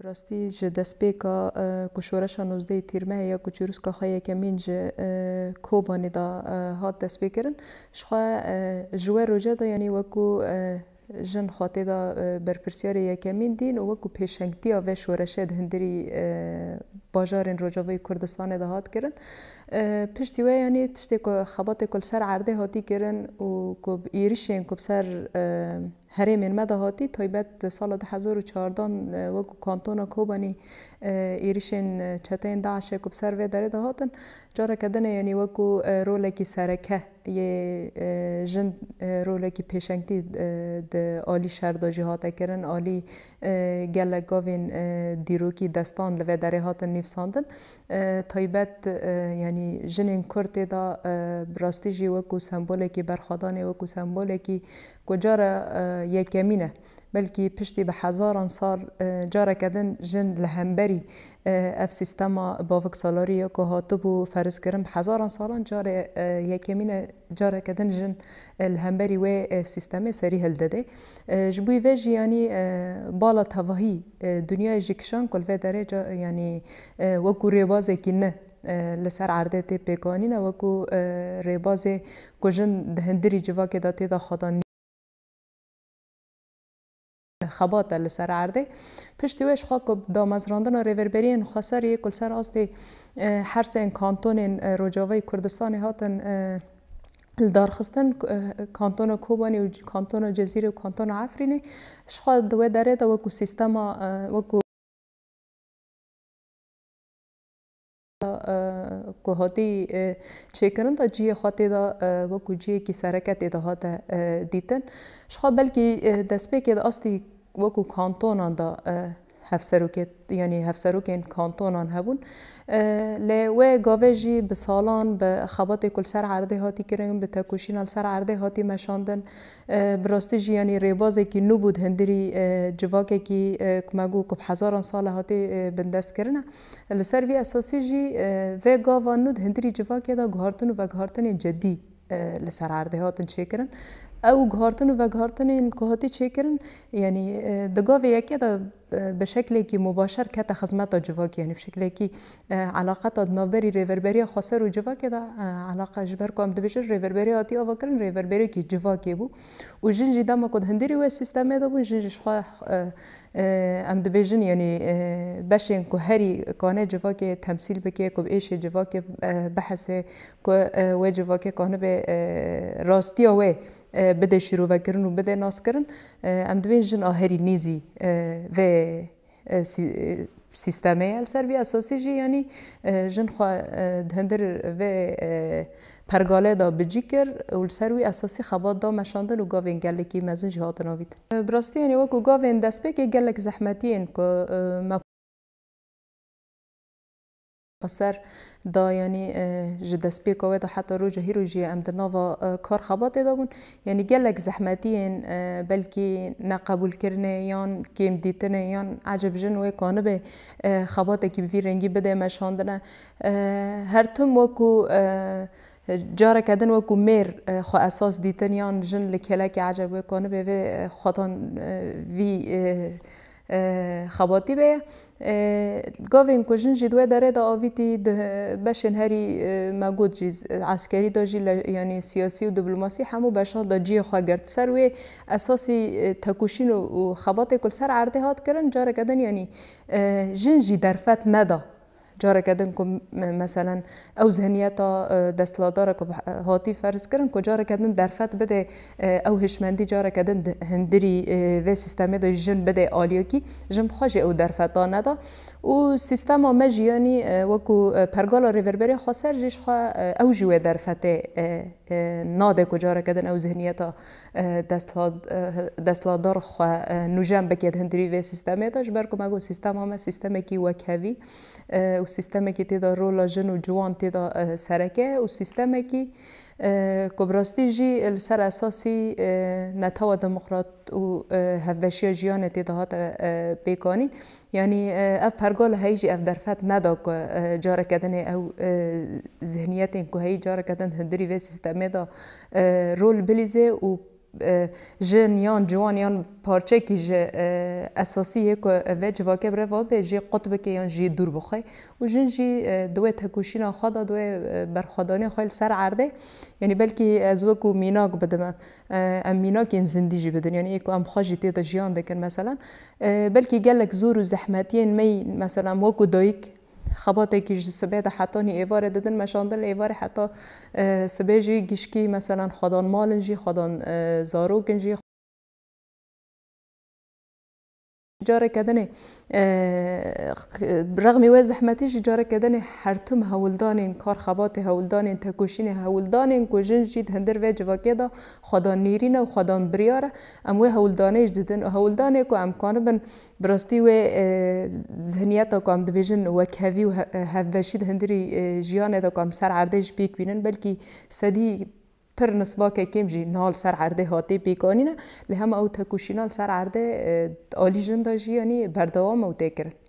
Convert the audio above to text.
براستی ج دسپی کا کشورش نوزده تیرمه یا کچیروس کا خواهی کمین ج کوبانی دا هات دسپی کرن شخواه جوه روژه دا یعنی وکو جن خاطی دا برپرسیار یکمین دین و وکو پیشنگتی آوه شورشه دهندری باژارên Rojavayê Kurdistanê de hat kirin. Piştî wê yanî tiştê ku xebatê ku ser erdê hatî kirin û ku êrişên ku ser herêmên me de hatî taybet di sala 2014 wekû kantona Kobanî êrişên çeteyên daşe ku ser vê derê de hatin careke dinê yanî wekû rolekî sereke yê jin rolekî pêşengtî di alî şerda jî hate kirin alî gelek gavên dîrokî destan li vê derê hatin تایبت یعنی جنین تایبەت دا ژنین کورد سمبوله براستیژی وەکو و بەرخادانێ وەکو سمبولێکی گوجارە یەکەمینە. بلکی پشتی به هزاران سال جاره کدن جن لهمبری اف سیستما باوک سالاری که هاتو بو فرز کرم هزاران سالان جاره یکمین جاره کدن جن الهمبری و سیستم سری هل داده جبوی وجی یعنی بالا تواهی دنیای جکشان کل و درجه یعنی وکو ریبازه که نه لسر عرده تی پیکانین وکو ریبازه کجن دهندری جواکی دا تی دا خدا خبات لسر عرده پشت ویش خاکو دامزراندن ریوربرین خسر یک سر آستی هر سین کانتون رجاوی کردستان هاتن دارخستن کانتون کوبانی و کانتون جزیره و کانتون عفرینی شخوا دوه داره دا وکو سیستما وکو کو هاتی چیکرن تا جیه خاطی دا وکو جیه کی سرکت دا هاتا دیتن شخوا بلکی دست که دا آستی وەکو کانتۆناندا هەفسەرۆکێت ینی هەفسەرۆکێن کانتۆنان هەبوون لێ وێ گاوێژی بە ساڵان بە خەباتی کولسەر عردەی هاتی کردن بە تەکوشین ئەلسەر عردەی هاتی مەشاندن بڕاستی ژیانی ڕێبازێکی نوبوو هەندری جوواکێکی کمەگو و هزاران ساڵە هاتی بندەستکردە لەسەر وی ئەساسی ژی وێ گاوان نود هەندری جوواکێدا گوهارتن و بەگهارتنی جددی لەسەر عردەهاتن چێکردن او گهارتن و گهارتن این کهاتی چه کرن یعنی دگاوی یکی دا بشكلكي مباشر كتا خدمات جواك يعني بشكلكي علاقة نوبري ريفربريا خسر و جواك دا علاقة جبر كام دبش ريفربريا تي اوكرن ريفربريا كي جواك بو و جنجي دا ما كود هندري و سيستم دا بو جنجي شخوا ام دبيجن يعني بشين كو هري كانه جواك تمثيل بكي كو ايش جواك بحثه كو وجواك كانه به راستي اوه بده شروع کردن و بده ناس کردن ام دوین جن آهری نیزی و سیستەمەیە هەلسەر ئەساسیژی ینی ژن هەندر پەرگالێدا بجی کرد ولسەروی ئەساسی خەباتدا مەشاندن و گاوێن گەلێکی مەزنجی هاتنەویت. بڕاستیێنێ وەکو گاوێن دەستپێکی گەلێک زەحمەتیین اثر دا یعنی جدسپی کوه دا حتی رو جهی رو جی ام کار خبات دا بون یعنی گلک زحمتین بلکی نقبول کرنه یان کم دیتنه یان عجب جن و به خبات که بفی رنگی بده مشاندنه هر تم وکو جاره کدن وکو میر خو اساس دیتن یان جن لکلک عجب و کانه به خودان وی خباطيبه جوفين كوجن جي دوا داري دا اوفيتي باش نهاري موجود جي عسكري دا جي يعني سياسي ودبلوماسي حمو باش دا جي خو قرت سروي اساسي تاكوشين وخباطي كل سر عرضي هات كرن جارك يعني جن جي درفت ندا جارك دنكم مثلا او ذهنيتا دستلادارك هاتي فرز كرن كو جارك دن درفت بده او هشمندي جارك دن هندري في سيستم دو جن بده آليوكي جن بخواجي او درفتا ندا و سیستما مجی یعنی وکو پرگالا ریوربری خسر جیش خواه او جوه در فته ناده کجا را کدن او ذهنیتا دستلادار خواه نجم بکید هندری و سیستمه داشت برکم اگو سیستم همه سیستمه کی وکهوی و سیستمه کی تیدا رولا جن و جوان تیدا سرکه و سیستمه کی گبراستی جی لسر اساسی نتاو دموقرات و هفبشیا جیان تیدهات بیکانی یعنی اف پرگال هیجی اف درفت ندا که جاره کدن او ذهنیت که هی جاره کدن هندری و سیستمه دا رول بلیزه و جن یان جوان یان پارچه کی ج اساسی که و جواکه بره و به جی قطب که یان جی دور بخوای و جن جی دوی تکوشینا خدا دوی برخدانی خویل سر عرده یعنی بلکی از وکو میناک بدم ام میناک این زندی جی بدن یعنی ایکو ام خاجی تیتا جیان دکن مثلا بلکی گلک زور و زحمتین می مثلا وکو دایک خباته که سبه ده حتی نی ایوار ددن مشاندل ایوار حتی سبه جی گشکی مثلا خدان مالن جی خدان زاروگن جی جارك أدنى رغم وي زحمتيش جارك أدنى حرتم هولدانين کار خبات هولدانین تکوشین هولدانین کوژن جید هندر و جواکی دا خدا نیرین و خدا بریار ام وی هولدانیش دیدن و هولدانی که امکان بن براستی و ذهنیت دا کام دویژن و کهوی و هفوشید هندری جیان دا کام سر عردش بیک بینن بلکی سدی پر نسباکه کم جی نال سر عرده هاتی بیکانینه لهم او تکوشینال سر عرده آلی جندا جی یعنی بردوام او تکرن